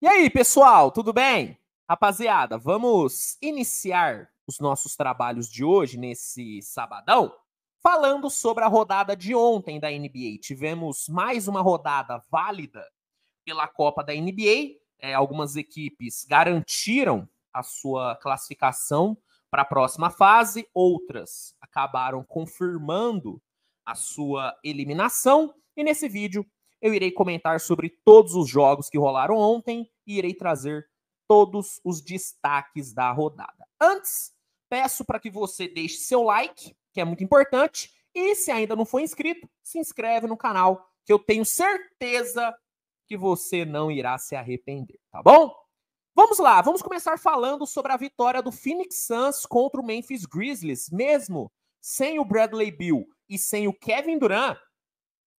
E aí, pessoal, tudo bem? Rapaziada, vamos iniciar os nossos trabalhos de hoje, nesse sabadão, falando sobre a rodada de ontem da NBA. Tivemos mais uma rodada válida pela Copa da NBA. É, algumas equipes garantiram a sua classificação para a próxima fase, outras acabaram confirmando a sua eliminação. E nesse vídeo eu irei comentar sobre todos os jogos que rolaram ontem e irei trazer todos os destaques da rodada. Antes, peço para que você deixe seu like, que é muito importante, e se ainda não for inscrito, se inscreve no canal, que eu tenho certeza que você não irá se arrepender, tá bom? Vamos lá, vamos começar falando sobre a vitória do Phoenix Suns contra o Memphis Grizzlies, mesmo sem o Bradley Bill e sem o Kevin Durant,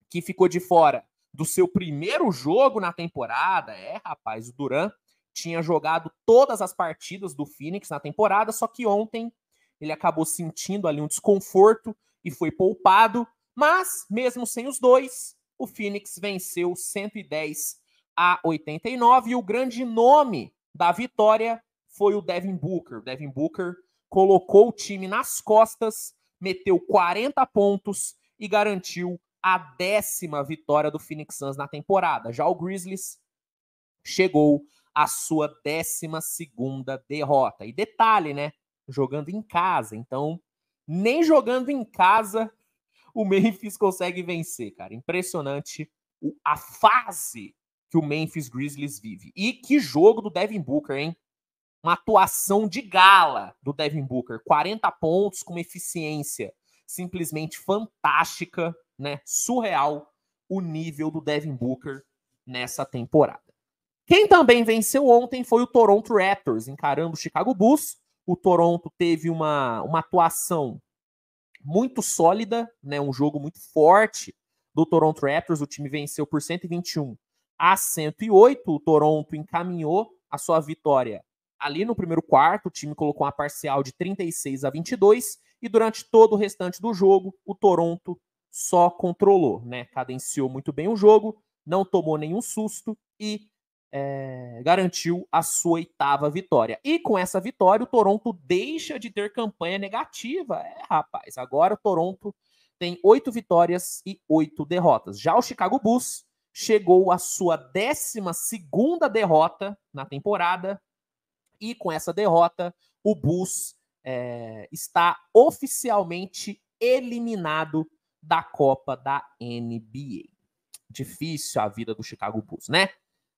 que ficou de fora do seu primeiro jogo na temporada. É, rapaz, o Duran tinha jogado todas as partidas do Phoenix na temporada, só que ontem ele acabou sentindo ali um desconforto e foi poupado. Mas, mesmo sem os dois, o Phoenix venceu 110 a 89 e o grande nome da vitória foi o Devin Booker. O Devin Booker colocou o time nas costas, meteu 40 pontos e garantiu a décima vitória do Phoenix Suns na temporada. Já o Grizzlies chegou à sua décima segunda derrota. E detalhe, né? Jogando em casa. Então, nem jogando em casa, o Memphis consegue vencer, cara. Impressionante a fase que o Memphis Grizzlies vive. E que jogo do Devin Booker, hein? Uma atuação de gala do Devin Booker. 40 pontos com uma eficiência simplesmente fantástica né? Surreal o nível do Devin Booker nessa temporada. Quem também venceu ontem foi o Toronto Raptors, encarando o Chicago Bulls. O Toronto teve uma, uma atuação muito sólida, né? Um jogo muito forte do Toronto Raptors. O time venceu por 121 a 108. O Toronto encaminhou a sua vitória ali no primeiro quarto. O time colocou uma parcial de 36 a 22 e durante todo o restante do jogo, o Toronto só controlou, né? Cadenciou muito bem o jogo, não tomou nenhum susto e é, garantiu a sua oitava vitória. E com essa vitória, o Toronto deixa de ter campanha negativa. É, rapaz, agora o Toronto tem oito vitórias e oito derrotas. Já o Chicago Bulls chegou à sua décima segunda derrota na temporada e com essa derrota o Bulls é, está oficialmente eliminado da Copa da NBA. Difícil a vida do Chicago Bulls, né?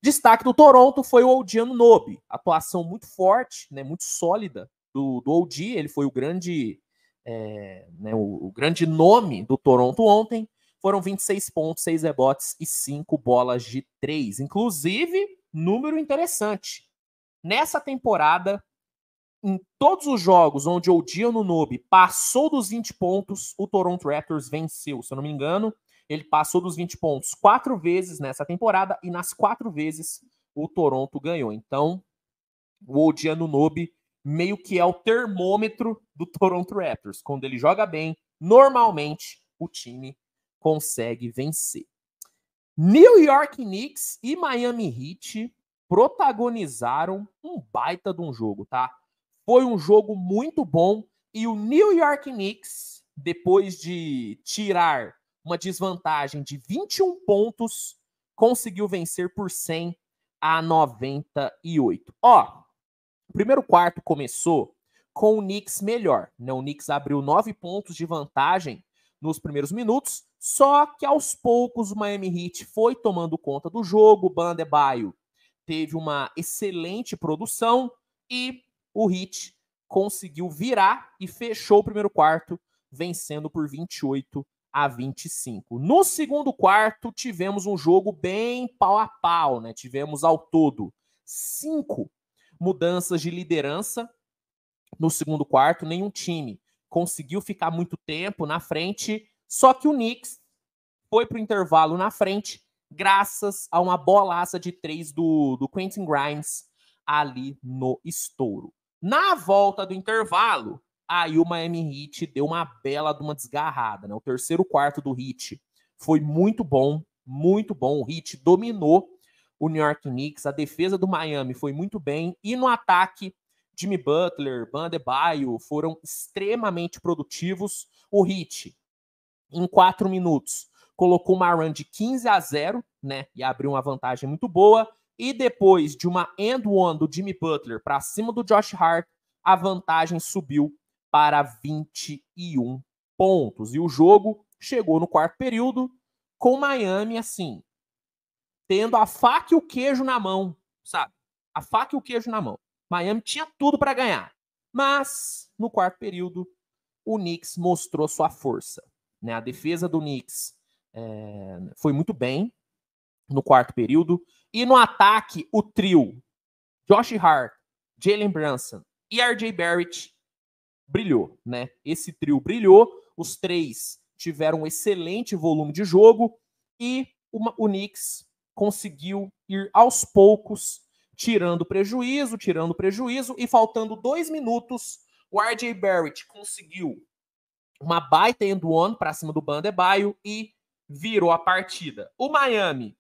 Destaque do Toronto foi o Oldiano Nobe. Atuação muito forte, né, muito sólida do, do Oldie. Ele foi o grande, é, né, o, o, grande nome do Toronto ontem. Foram 26 pontos, 6 rebotes e 5 bolas de 3. Inclusive, número interessante. Nessa temporada, em todos os jogos onde o no Nobe passou dos 20 pontos, o Toronto Raptors venceu. Se eu não me engano, ele passou dos 20 pontos quatro vezes nessa temporada e nas quatro vezes o Toronto ganhou. Então, o no Nobe meio que é o termômetro do Toronto Raptors. Quando ele joga bem, normalmente o time consegue vencer. New York Knicks e Miami Heat protagonizaram um baita de um jogo, tá? Foi um jogo muito bom e o New York Knicks, depois de tirar uma desvantagem de 21 pontos, conseguiu vencer por 100 a 98. Ó, o primeiro quarto começou com o Knicks melhor. Né? O Knicks abriu 9 pontos de vantagem nos primeiros minutos, só que aos poucos o Miami Heat foi tomando conta do jogo. O Bandebaio teve uma excelente produção e o Heat conseguiu virar e fechou o primeiro quarto, vencendo por 28 a 25. No segundo quarto, tivemos um jogo bem pau a pau, né? Tivemos ao todo cinco mudanças de liderança no segundo quarto, nenhum time conseguiu ficar muito tempo na frente, só que o Knicks foi para o intervalo na frente, graças a uma bolaça de três do, do Quentin Grimes ali no estouro. Na volta do intervalo, aí o Miami Heat deu uma bela de uma desgarrada, né? O terceiro quarto do Heat foi muito bom, muito bom. O Heat dominou o New York Knicks, a defesa do Miami foi muito bem e no ataque Jimmy Butler, Bandebaio foram extremamente produtivos. O Heat em quatro minutos colocou uma run de 15 a 0, né? E abriu uma vantagem muito boa. E depois de uma end one do Jimmy Butler para cima do Josh Hart, a vantagem subiu para 21 pontos. E o jogo chegou no quarto período com Miami assim, tendo a faca e o queijo na mão, sabe? A faca e o queijo na mão. Miami tinha tudo para ganhar. Mas no quarto período, o Knicks mostrou sua força. Né? A defesa do Knicks é, foi muito bem no quarto período. E no ataque, o trio Josh Hart, Jalen Brunson e RJ Barrett brilhou, né? Esse trio brilhou, os três tiveram um excelente volume de jogo e uma, o Knicks conseguiu ir aos poucos tirando prejuízo, tirando prejuízo e faltando dois minutos, o RJ Barrett conseguiu uma baita end one para cima do Bandebaio e virou a partida. O Miami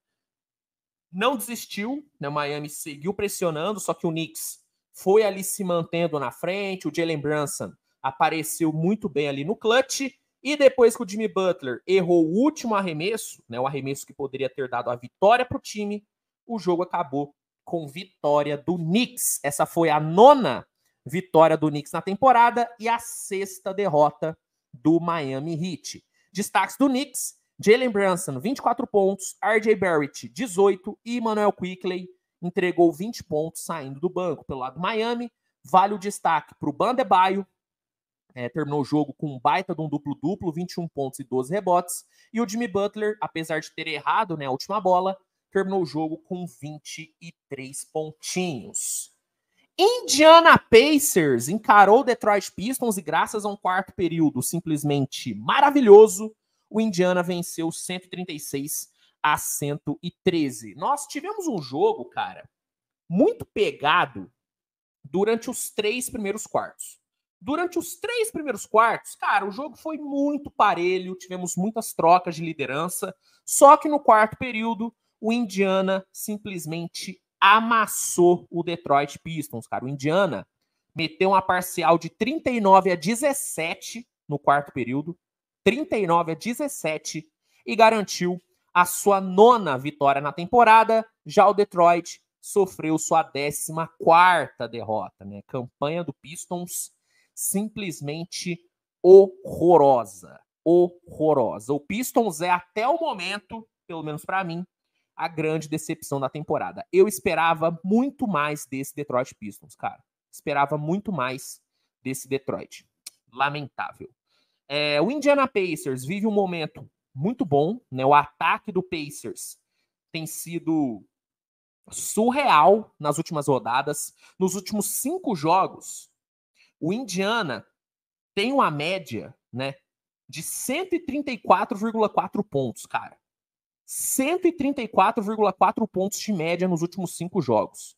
não desistiu, né? O Miami seguiu pressionando, só que o Knicks foi ali se mantendo na frente. O Jalen Brunson apareceu muito bem ali no clutch. E depois que o Jimmy Butler errou o último arremesso, né, o arremesso que poderia ter dado a vitória para o time, o jogo acabou com vitória do Knicks. Essa foi a nona vitória do Knicks na temporada e a sexta derrota do Miami Heat. Destaques do Knicks: Jalen Branson, 24 pontos. RJ Barrett, 18. E Manuel Quickley entregou 20 pontos saindo do banco. Pelo lado do Miami, vale o destaque para o Bandebaio. É, terminou o jogo com um baita de um duplo-duplo, 21 pontos e 12 rebotes. E o Jimmy Butler, apesar de ter errado né, a última bola, terminou o jogo com 23 pontinhos. Indiana Pacers encarou o Detroit Pistons e, graças a um quarto período simplesmente maravilhoso, o Indiana venceu 136 a 113. Nós tivemos um jogo, cara, muito pegado durante os três primeiros quartos. Durante os três primeiros quartos, cara, o jogo foi muito parelho, tivemos muitas trocas de liderança. Só que no quarto período, o Indiana simplesmente amassou o Detroit Pistons, cara. O Indiana meteu uma parcial de 39 a 17 no quarto período. 39 a 17 e garantiu a sua nona vitória na temporada. Já o Detroit sofreu sua 14 derrota. Né? Campanha do Pistons simplesmente horrorosa. Horrorosa. O Pistons é até o momento, pelo menos para mim, a grande decepção da temporada. Eu esperava muito mais desse Detroit Pistons, cara. Esperava muito mais desse Detroit. Lamentável. É, o Indiana Pacers vive um momento muito bom, né? O ataque do Pacers tem sido surreal nas últimas rodadas. Nos últimos cinco jogos, o Indiana tem uma média, né, de 134,4 pontos, cara. 134,4 pontos de média nos últimos cinco jogos.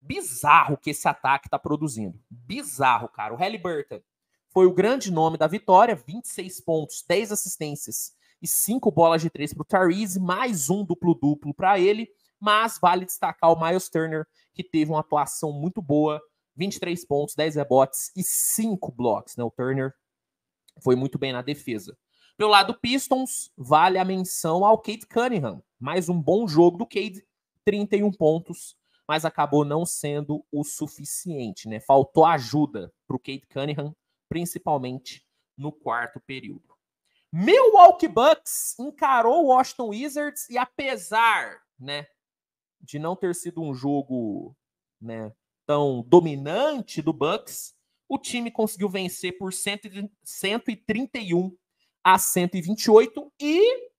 Bizarro que esse ataque está produzindo. Bizarro, cara. O Halliburton foi o grande nome da vitória, 26 pontos, 10 assistências e 5 bolas de 3 para o Tyrese, mais um duplo-duplo para ele, mas vale destacar o Miles Turner, que teve uma atuação muito boa, 23 pontos, 10 rebotes e 5 blocos. Né? O Turner foi muito bem na defesa. Pelo lado Pistons, vale a menção ao Kate Cunningham. Mais um bom jogo do Kate, 31 pontos, mas acabou não sendo o suficiente, né? Faltou ajuda para o Kate Cunningham principalmente no quarto período. Milwaukee Bucks encarou o Washington Wizards e apesar, né, de não ter sido um jogo, né, tão dominante do Bucks, o time conseguiu vencer por 131 a 128 e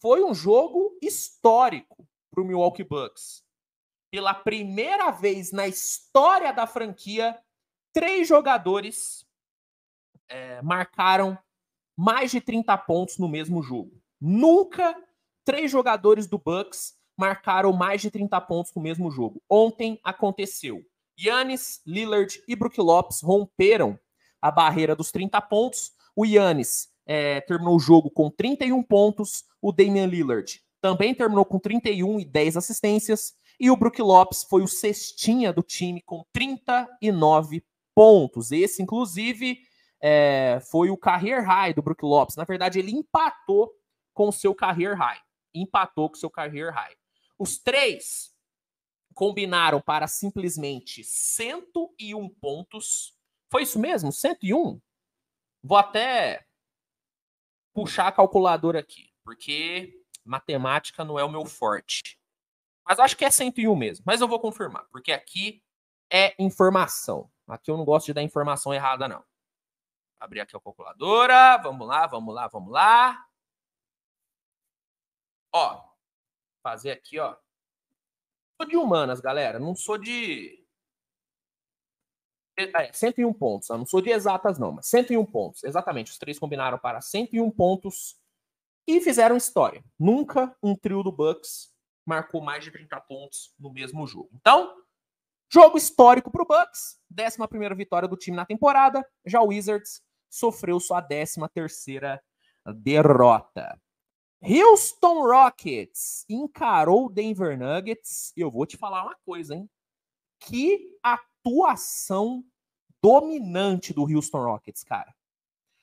foi um jogo histórico para o Milwaukee Bucks. Pela primeira vez na história da franquia, Três jogadores é, marcaram mais de 30 pontos no mesmo jogo. Nunca três jogadores do Bucks marcaram mais de 30 pontos no mesmo jogo. Ontem aconteceu. Yannis, Lillard e Brook Lopes romperam a barreira dos 30 pontos. O Yannis é, terminou o jogo com 31 pontos. O Damian Lillard também terminou com 31 e 10 assistências. E o Brook Lopes foi o cestinha do time com 39 pontos. Esse, inclusive, é, foi o career high do Brook Lopes. Na verdade, ele empatou com o seu career high. Empatou com o seu career high. Os três combinaram para simplesmente 101 pontos. Foi isso mesmo? 101? Vou até puxar a calculadora aqui, porque matemática não é o meu forte. Mas acho que é 101 mesmo, mas eu vou confirmar, porque aqui é informação. Aqui eu não gosto de dar informação errada, não. Abrir aqui a calculadora. Vamos lá, vamos lá, vamos lá. Ó, fazer aqui, ó. Sou de humanas, galera. Não sou de. É, 101 é, pontos. Eu não sou de exatas, não, mas 101 pontos. Exatamente. Os três combinaram para 101 pontos e fizeram história. Nunca um trio do Bucks marcou mais de 30 pontos no mesmo jogo. Então, Jogo histórico para o Bucks, primeira vitória do time na temporada. Já o Wizards sofreu sua décima terceira derrota. Houston Rockets encarou o Denver Nuggets. Eu vou te falar uma coisa, hein? Que atuação dominante do Houston Rockets, cara.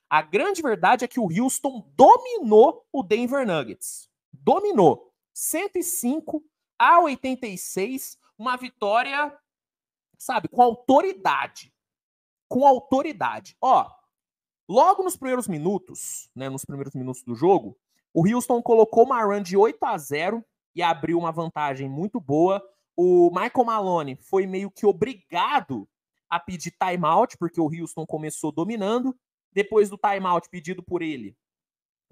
A grande verdade é que o Houston dominou o Denver Nuggets. Dominou. 105 a 86, uma vitória sabe, com autoridade. Com autoridade. Ó, logo nos primeiros minutos, né, nos primeiros minutos do jogo, o Houston colocou uma run de 8 a 0 e abriu uma vantagem muito boa. O Michael Malone foi meio que obrigado a pedir timeout, porque o Houston começou dominando. Depois do timeout pedido por ele,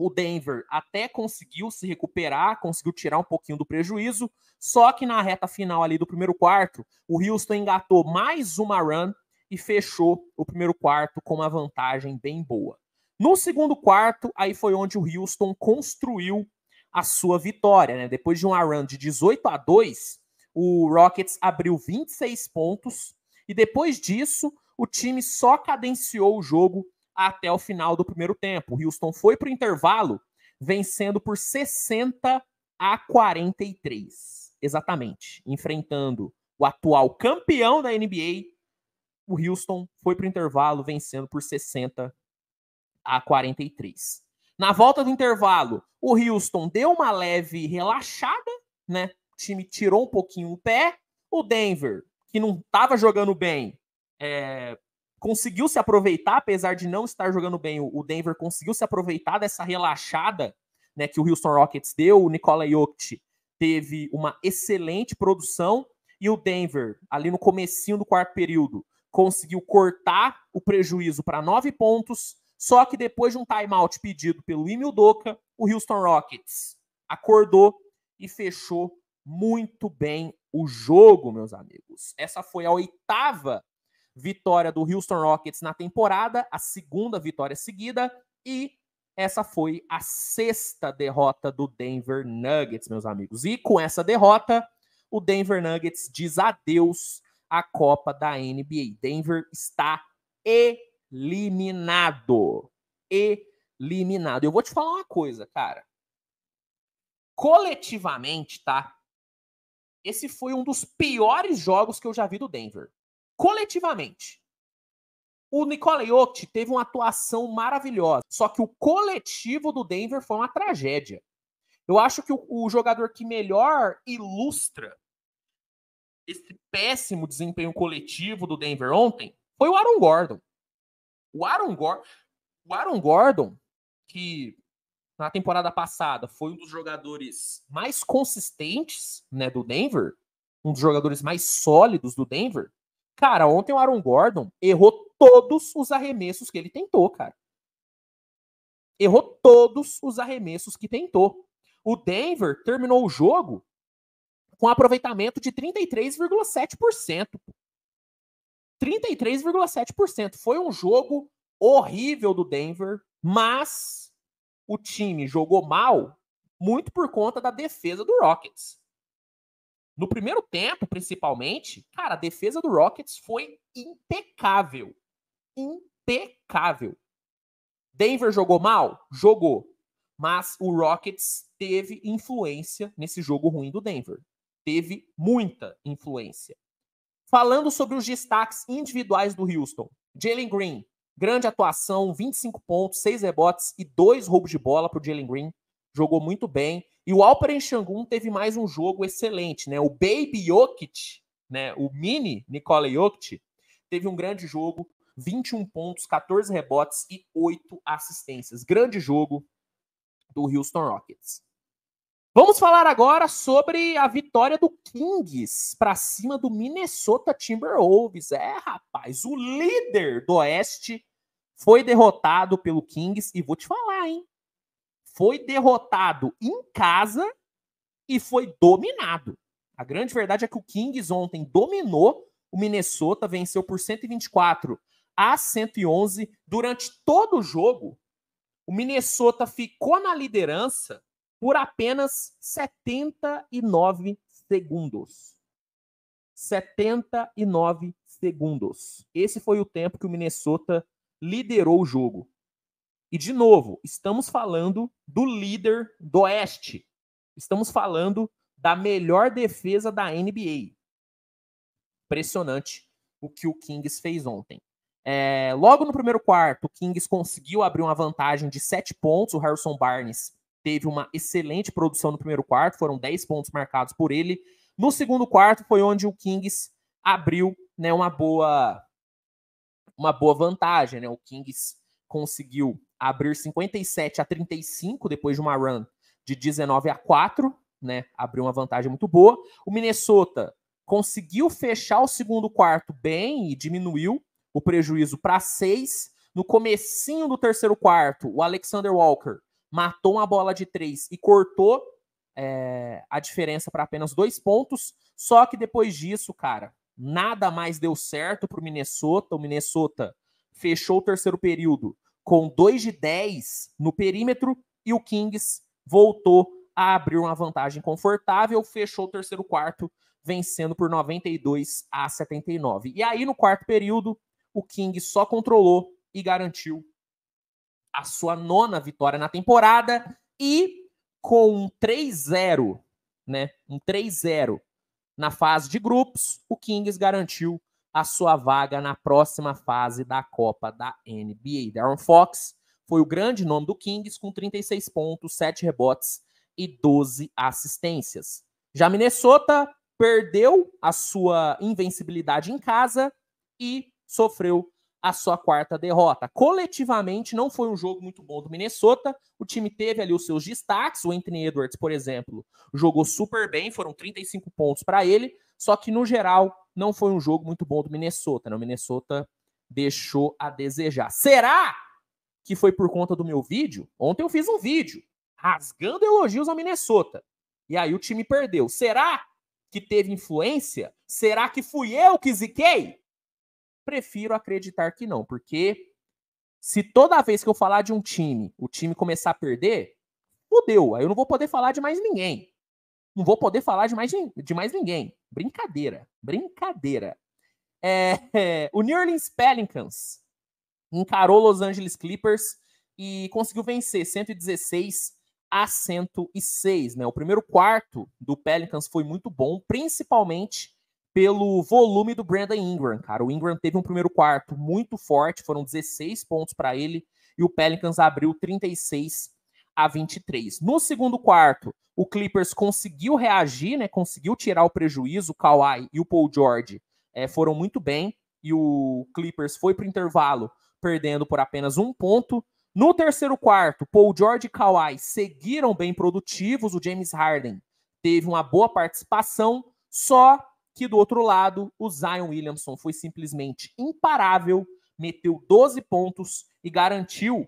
o Denver até conseguiu se recuperar, conseguiu tirar um pouquinho do prejuízo, só que na reta final ali do primeiro quarto, o Houston engatou mais uma run e fechou o primeiro quarto com uma vantagem bem boa. No segundo quarto, aí foi onde o Houston construiu a sua vitória, né? Depois de uma run de 18 a 2, o Rockets abriu 26 pontos e depois disso, o time só cadenciou o jogo até o final do primeiro tempo. O Houston foi para o intervalo vencendo por 60 a 43. Exatamente. Enfrentando o atual campeão da NBA, o Houston foi para o intervalo vencendo por 60 a 43. Na volta do intervalo, o Houston deu uma leve relaxada, né? O time tirou um pouquinho o pé. O Denver, que não estava jogando bem, é, conseguiu se aproveitar, apesar de não estar jogando bem, o Denver conseguiu se aproveitar dessa relaxada né, que o Houston Rockets deu. O Nikola Jokic teve uma excelente produção e o Denver, ali no comecinho do quarto período, conseguiu cortar o prejuízo para nove pontos. Só que depois de um timeout pedido pelo Emil Doca, o Houston Rockets acordou e fechou muito bem o jogo, meus amigos. Essa foi a oitava vitória do Houston Rockets na temporada, a segunda vitória seguida, e essa foi a sexta derrota do Denver Nuggets, meus amigos. E com essa derrota, o Denver Nuggets diz adeus à Copa da NBA. Denver está eliminado. Eliminado. Eu vou te falar uma coisa, cara. Coletivamente, tá? Esse foi um dos piores jogos que eu já vi do Denver coletivamente. O Nikola Jokic teve uma atuação maravilhosa, só que o coletivo do Denver foi uma tragédia. Eu acho que o, o jogador que melhor ilustra esse péssimo desempenho coletivo do Denver ontem foi o Aaron Gordon. O Aaron, Gor o Aaron Gordon, que na temporada passada foi um dos jogadores mais consistentes né, do Denver, um dos jogadores mais sólidos do Denver, Cara, ontem o Aaron Gordon errou todos os arremessos que ele tentou, cara. Errou todos os arremessos que tentou. O Denver terminou o jogo com aproveitamento de 33,7%. 33,7%. Foi um jogo horrível do Denver, mas o time jogou mal muito por conta da defesa do Rockets. No primeiro tempo, principalmente, cara, a defesa do Rockets foi impecável. Impecável. Denver jogou mal? Jogou. Mas o Rockets teve influência nesse jogo ruim do Denver. Teve muita influência. Falando sobre os destaques individuais do Houston. Jalen Green, grande atuação, 25 pontos, 6 rebotes e 2 roubos de bola para o Jalen Green jogou muito bem. E o Alperen Xangun teve mais um jogo excelente, né? O Baby Jokic, né? O mini Nikola Jokic teve um grande jogo, 21 pontos, 14 rebotes e 8 assistências. Grande jogo do Houston Rockets. Vamos falar agora sobre a vitória do Kings para cima do Minnesota Timberwolves. É, rapaz, o líder do Oeste foi derrotado pelo Kings e vou te falar, hein? foi derrotado em casa e foi dominado. A grande verdade é que o Kings ontem dominou o Minnesota, venceu por 124 a 111 durante todo o jogo. O Minnesota ficou na liderança por apenas 79 segundos. 79 segundos. Esse foi o tempo que o Minnesota liderou o jogo. E, de novo, estamos falando do líder do Oeste. Estamos falando da melhor defesa da NBA. Impressionante o que o Kings fez ontem. É, logo no primeiro quarto, o Kings conseguiu abrir uma vantagem de 7 pontos. O Harrison Barnes teve uma excelente produção no primeiro quarto, foram 10 pontos marcados por ele. No segundo quarto foi onde o Kings abriu né, uma boa uma boa vantagem. Né? O Kings conseguiu abrir 57 a 35 depois de uma run de 19 a 4, né? Abriu uma vantagem muito boa. O Minnesota conseguiu fechar o segundo quarto bem e diminuiu o prejuízo para 6. No comecinho do terceiro quarto, o Alexander Walker matou uma bola de 3 e cortou é, a diferença para apenas dois pontos. Só que depois disso, cara, nada mais deu certo para o Minnesota. O Minnesota fechou o terceiro período com 2 de 10 no perímetro e o Kings voltou a abrir uma vantagem confortável, fechou o terceiro quarto vencendo por 92 a 79. E aí no quarto período, o Kings só controlou e garantiu a sua nona vitória na temporada e com um 3-0, né? Um 3-0 na fase de grupos, o Kings garantiu a sua vaga na próxima fase da Copa da NBA. Darren Fox foi o grande nome do Kings com 36 pontos, 7 rebotes e 12 assistências. Já Minnesota perdeu a sua invencibilidade em casa e sofreu a sua quarta derrota. Coletivamente, não foi um jogo muito bom do Minnesota. O time teve ali os seus destaques. O Anthony Edwards, por exemplo, jogou super bem, foram 35 pontos para ele. Só que, no geral, não foi um jogo muito bom do Minnesota. Né? O Minnesota deixou a desejar. Será que foi por conta do meu vídeo? Ontem eu fiz um vídeo rasgando elogios ao Minnesota. E aí o time perdeu. Será que teve influência? Será que fui eu que ziquei? Prefiro acreditar que não, porque se toda vez que eu falar de um time, o time começar a perder, fudeu. Aí eu não vou poder falar de mais ninguém. Não vou poder falar de mais, de mais ninguém. Brincadeira, brincadeira. É, é, o New Orleans Pelicans encarou Los Angeles Clippers e conseguiu vencer 116 a 106. Né? O primeiro quarto do Pelicans foi muito bom, principalmente pelo volume do Brandon Ingram, cara. O Ingram teve um primeiro quarto muito forte, foram 16 pontos para ele, e o Pelicans abriu 36 a 23. No segundo quarto, o Clippers conseguiu reagir, né? Conseguiu tirar o prejuízo. O Kawhi e o Paul George é, foram muito bem. E o Clippers foi para o intervalo, perdendo por apenas um ponto. No terceiro quarto, Paul George e Kawhi seguiram bem produtivos. O James Harden teve uma boa participação, só que do outro lado, o Zion Williamson foi simplesmente imparável, meteu 12 pontos e garantiu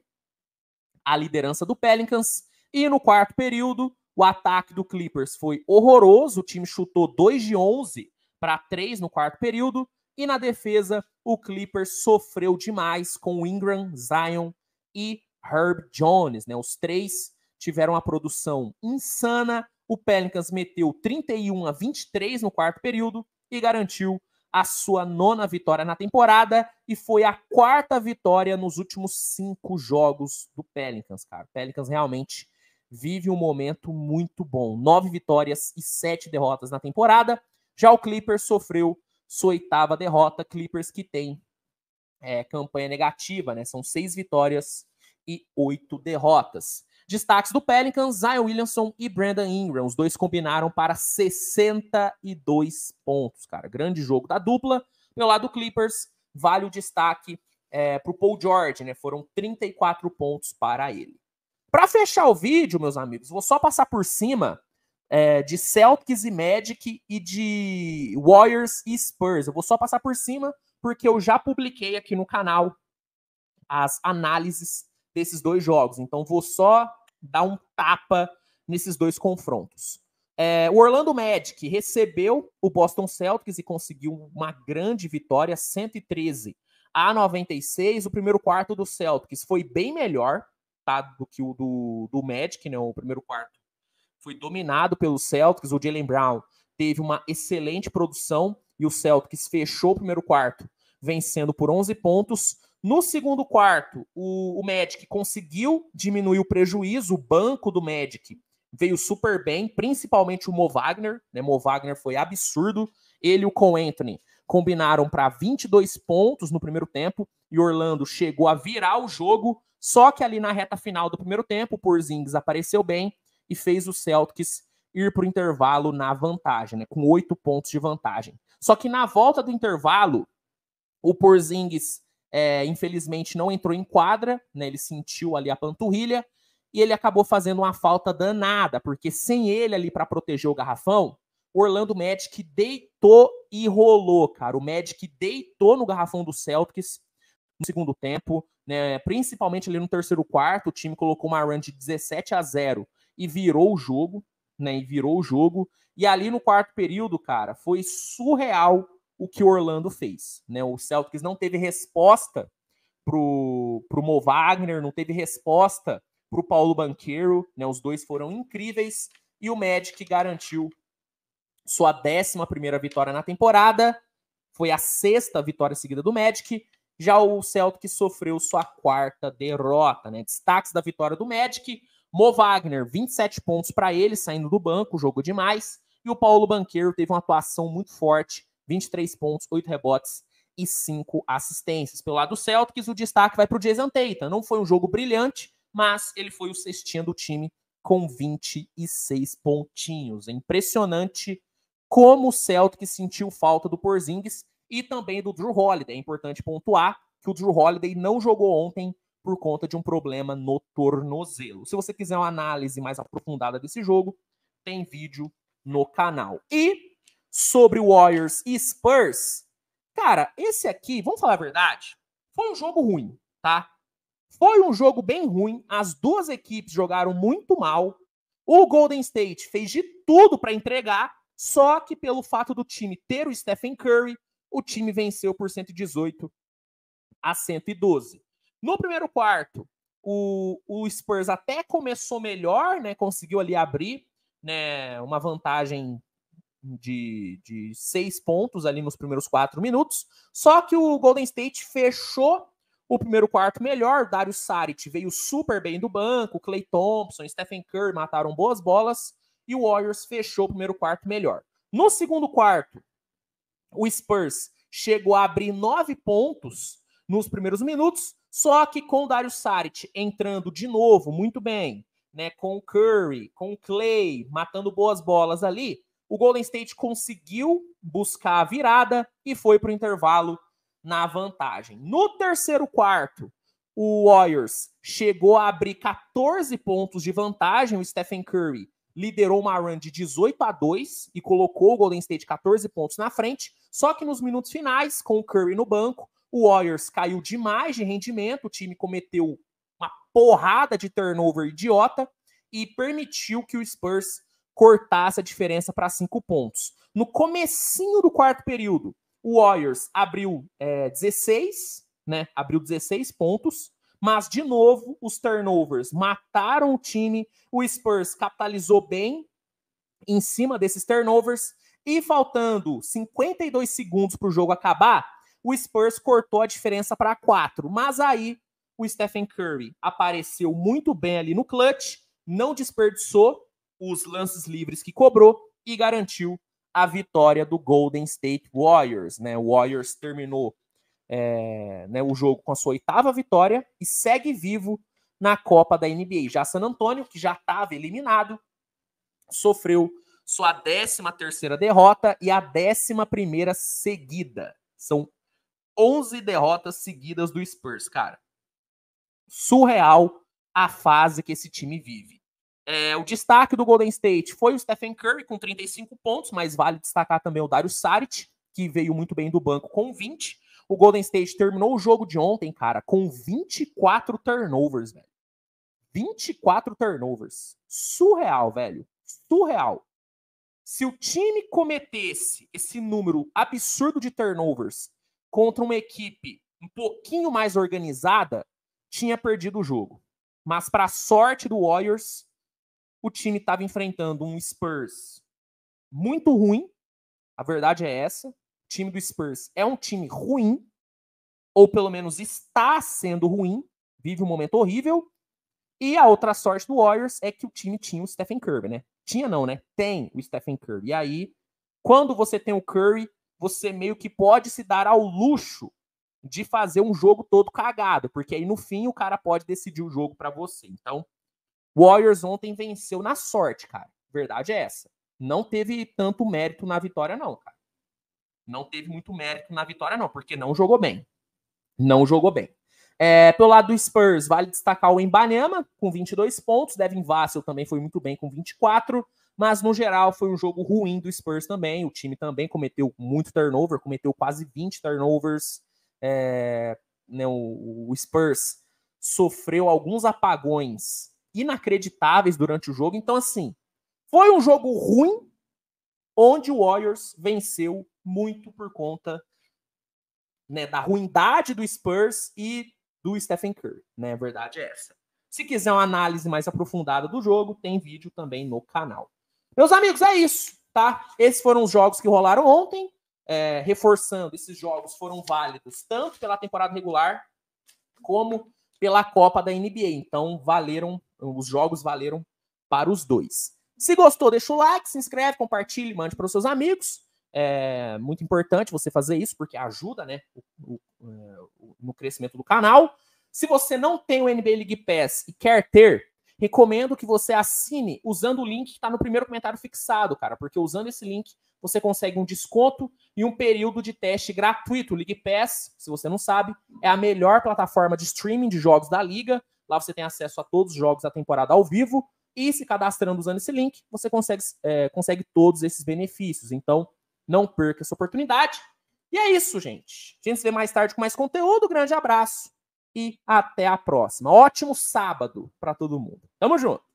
a liderança do Pelicans. E no quarto período, o ataque do Clippers foi horroroso, o time chutou 2 de 11 para 3 no quarto período. E na defesa, o Clippers sofreu demais com Ingram, Zion e Herb Jones. Né? Os três tiveram uma produção insana. O Pelicans meteu 31 a 23 no quarto período e garantiu a sua nona vitória na temporada e foi a quarta vitória nos últimos cinco jogos do Pelicans, cara. O Pelicans realmente vive um momento muito bom. Nove vitórias e sete derrotas na temporada. Já o Clippers sofreu sua oitava derrota. Clippers que tem é, campanha negativa, né? São seis vitórias e oito derrotas. Destaques do Pelicans, Zion Williamson e Brandon Ingram. Os dois combinaram para 62 pontos, cara. Grande jogo da dupla. Pelo lado do Clippers, vale o destaque é, para o Paul George, né? Foram 34 pontos para ele. Para fechar o vídeo, meus amigos, vou só passar por cima é, de Celtics e Magic e de Warriors e Spurs. Eu vou só passar por cima porque eu já publiquei aqui no canal as análises desses dois jogos. Então vou só dar um tapa nesses dois confrontos. É, o Orlando Magic recebeu o Boston Celtics e conseguiu uma grande vitória, 113 a 96. O primeiro quarto do Celtics foi bem melhor, disputado do que o do, do Magic, né? O primeiro quarto foi dominado pelo Celtics. O Jalen Brown teve uma excelente produção e o Celtics fechou o primeiro quarto, vencendo por 11 pontos. No segundo quarto, o, o Magic conseguiu diminuir o prejuízo. O banco do Magic veio super bem, principalmente o Mo Wagner. Né? Mo Wagner foi absurdo. Ele e o Con Anthony combinaram para 22 pontos no primeiro tempo e Orlando chegou a virar o jogo só que ali na reta final do primeiro tempo, o Porzingis apareceu bem e fez o Celtics ir para o intervalo na vantagem, né, com oito pontos de vantagem. Só que na volta do intervalo, o Porzingis, é, infelizmente, não entrou em quadra, né, ele sentiu ali a panturrilha e ele acabou fazendo uma falta danada, porque sem ele ali para proteger o garrafão, o Orlando Magic deitou e rolou, cara. O Magic deitou no garrafão do Celtics no segundo tempo, né, principalmente ali no terceiro quarto, o time colocou uma run de 17 a 0 e virou o jogo, né, e virou o jogo. E ali no quarto período, cara, foi surreal o que o Orlando fez, né? O Celtics não teve resposta pro pro Mo Wagner, não teve resposta pro Paulo Banqueiro, né? Os dois foram incríveis e o Magic garantiu sua décima primeira vitória na temporada. Foi a sexta vitória seguida do Magic já o Celtic sofreu sua quarta derrota, né? Destaques da vitória do Magic, Mo Wagner, 27 pontos para ele, saindo do banco, jogo demais. E o Paulo Banqueiro teve uma atuação muito forte, 23 pontos, 8 rebotes e 5 assistências. Pelo lado do Celtics, o destaque vai para o Jason Tatum. Não foi um jogo brilhante, mas ele foi o cestinha do time com 26 pontinhos. É impressionante como o Celtic sentiu falta do Porzingis e também do Drew Holiday. É importante pontuar que o Drew Holiday não jogou ontem por conta de um problema no tornozelo. Se você quiser uma análise mais aprofundada desse jogo, tem vídeo no canal. E sobre Warriors e Spurs, cara, esse aqui, vamos falar a verdade, foi um jogo ruim, tá? Foi um jogo bem ruim, as duas equipes jogaram muito mal. O Golden State fez de tudo para entregar, só que pelo fato do time ter o Stephen Curry, o time venceu por 118 a 112. No primeiro quarto, o, o Spurs até começou melhor, né? Conseguiu ali abrir né, uma vantagem de, de seis pontos ali nos primeiros quatro minutos. Só que o Golden State fechou o primeiro quarto melhor. Dario Saric veio super bem do banco. Clay Thompson, Stephen Curry mataram boas bolas. E o Warriors fechou o primeiro quarto melhor. No segundo quarto, o Spurs chegou a abrir nove pontos nos primeiros minutos, só que com o Dario Saric entrando de novo, muito bem, né, com o Curry, com o Clay, matando boas bolas ali, o Golden State conseguiu buscar a virada e foi para o intervalo na vantagem. No terceiro quarto, o Warriors chegou a abrir 14 pontos de vantagem. O Stephen Curry liderou uma run de 18 a 2 e colocou o Golden State 14 pontos na frente. Só que nos minutos finais, com o Curry no banco, o Warriors caiu demais de rendimento, o time cometeu uma porrada de turnover idiota e permitiu que o Spurs cortasse a diferença para cinco pontos. No comecinho do quarto período, o Warriors abriu é, 16, né? Abriu 16 pontos mas, de novo, os turnovers mataram o time. O Spurs capitalizou bem em cima desses turnovers. E faltando 52 segundos para o jogo acabar, o Spurs cortou a diferença para 4. Mas aí o Stephen Curry apareceu muito bem ali no clutch, não desperdiçou os lances livres que cobrou e garantiu a vitória do Golden State Warriors. Né? O Warriors terminou é, né, o jogo com a sua oitava vitória e segue vivo na Copa da NBA. Já San Antonio, que já estava eliminado, sofreu sua 13 terceira derrota e a 11 primeira seguida. São 11 derrotas seguidas do Spurs, cara. Surreal a fase que esse time vive. É, o destaque do Golden State foi o Stephen Curry com 35 pontos, mas vale destacar também o Dario Saric, que veio muito bem do banco com 20. O Golden State terminou o jogo de ontem, cara, com 24 turnovers, velho. 24 turnovers. Surreal, velho. Surreal. Se o time cometesse esse número absurdo de turnovers contra uma equipe um pouquinho mais organizada, tinha perdido o jogo. Mas, para sorte do Warriors, o time estava enfrentando um Spurs muito ruim. A verdade é essa time do Spurs é um time ruim, ou pelo menos está sendo ruim, vive um momento horrível. E a outra sorte do Warriors é que o time tinha o Stephen Curry, né? Tinha não, né? Tem o Stephen Curry. E aí, quando você tem o Curry, você meio que pode se dar ao luxo de fazer um jogo todo cagado, porque aí no fim o cara pode decidir o jogo para você. Então, Warriors ontem venceu na sorte, cara. Verdade é essa. Não teve tanto mérito na vitória não, cara não teve muito mérito na vitória, não, porque não jogou bem. Não jogou bem. É, pelo lado do Spurs, vale destacar o Embanema, com 22 pontos. Devin Vassell também foi muito bem, com 24. Mas, no geral, foi um jogo ruim do Spurs também. O time também cometeu muito turnover, cometeu quase 20 turnovers. É, né, o, o Spurs sofreu alguns apagões inacreditáveis durante o jogo. Então, assim, foi um jogo ruim onde o Warriors venceu muito por conta né, da ruindade do Spurs e do Stephen Curry. Né? A verdade é essa. Se quiser uma análise mais aprofundada do jogo, tem vídeo também no canal. Meus amigos, é isso, tá? Esses foram os jogos que rolaram ontem. É, reforçando, esses jogos foram válidos tanto pela temporada regular como pela Copa da NBA. Então, valeram, os jogos valeram para os dois. Se gostou, deixa o like, se inscreve, compartilhe, mande para os seus amigos. É muito importante você fazer isso, porque ajuda né, o, o, é, o, no crescimento do canal. Se você não tem o NBA League Pass e quer ter, recomendo que você assine usando o link que está no primeiro comentário fixado, cara, porque usando esse link você consegue um desconto e um período de teste gratuito. O League Pass, se você não sabe, é a melhor plataforma de streaming de jogos da liga. Lá você tem acesso a todos os jogos da temporada ao vivo. E se cadastrando usando esse link, você consegue, é, consegue todos esses benefícios. Então, não perca essa oportunidade. E é isso, gente. A gente se vê mais tarde com mais conteúdo. Grande abraço e até a próxima. Ótimo sábado para todo mundo. Tamo junto.